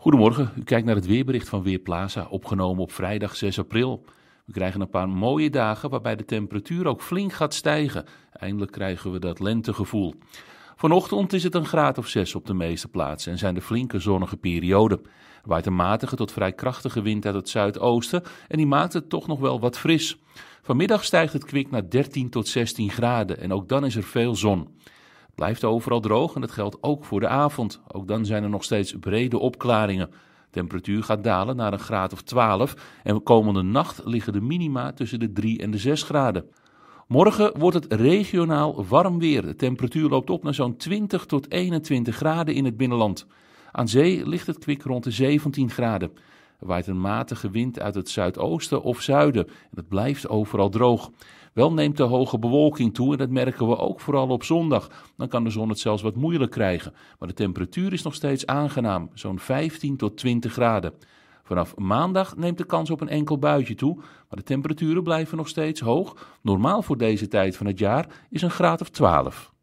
Goedemorgen, u kijkt naar het weerbericht van Weerplaza, opgenomen op vrijdag 6 april. We krijgen een paar mooie dagen waarbij de temperatuur ook flink gaat stijgen. Eindelijk krijgen we dat lentegevoel. Vanochtend is het een graad of 6 op de meeste plaatsen en zijn er flinke zonnige perioden. Er waait een matige tot vrij krachtige wind uit het zuidoosten en die maakt het toch nog wel wat fris. Vanmiddag stijgt het kwik naar 13 tot 16 graden en ook dan is er veel zon blijft overal droog en dat geldt ook voor de avond. Ook dan zijn er nog steeds brede opklaringen. Temperatuur gaat dalen naar een graad of 12 en komende nacht liggen de minima tussen de 3 en de 6 graden. Morgen wordt het regionaal warm weer. De temperatuur loopt op naar zo'n 20 tot 21 graden in het binnenland. Aan zee ligt het kwik rond de 17 graden waait een matige wind uit het zuidoosten of zuiden en het blijft overal droog. Wel neemt de hoge bewolking toe en dat merken we ook vooral op zondag. Dan kan de zon het zelfs wat moeilijk krijgen, maar de temperatuur is nog steeds aangenaam, zo'n 15 tot 20 graden. Vanaf maandag neemt de kans op een enkel buitje toe, maar de temperaturen blijven nog steeds hoog. Normaal voor deze tijd van het jaar is een graad of 12.